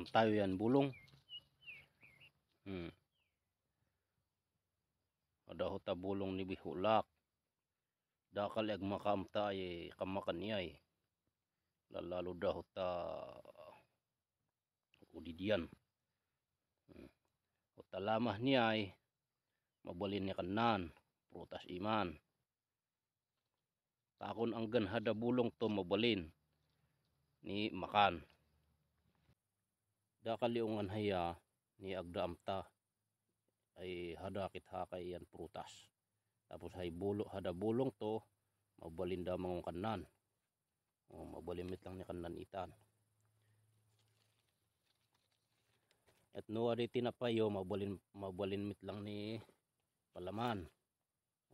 ang tayo yan bulong hmm. adaho ta hmm. bulong ni bihulak dakal ag makamta ay kamakanyay lalalo daho ta udidian hmm. o talamah niya ay mabalin ni kanan prutas iman takon ang ganhada bulong to mabalin ni makan dakaliungan haya ni agdaamta ay hadakit hakay yan prutas tapos hay bulo hada bulong to mabalinda mga kanan o mabalimit lang ni kanan itan at nuwari tinapayo mabalin mabalinmit lang ni palaman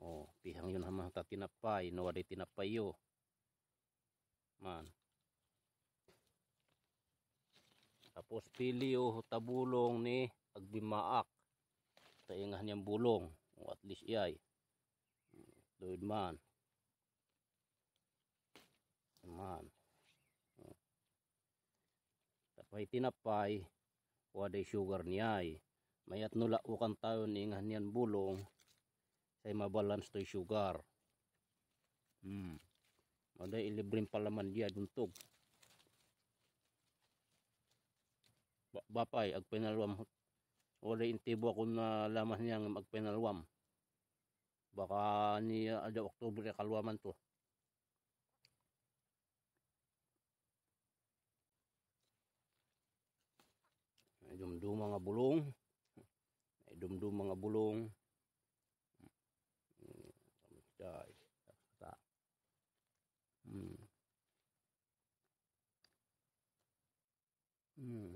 o pihang yun hamang tatinapay nuwari tinapayo man Tapos pili o tabulong ni agbimaak. Taingahan niyang bulong. O at least iay. Lloyd hmm, man. Man. Hmm. Tapay tinapay. Waday sugar niyay. Mayat nulaukan tayo ni ingahan niyang bulong. Say mabalance to sugar. Hmm. Maday ilibrim palaman diya duntog. bapay ag penalwam wala intibo ako na laman niya ng ag penalwam baka ni ada ah, Oktubre kalwaman to dumdum mga bulong dumdum mga bulong Dai. Ta. Hmm. Hmm.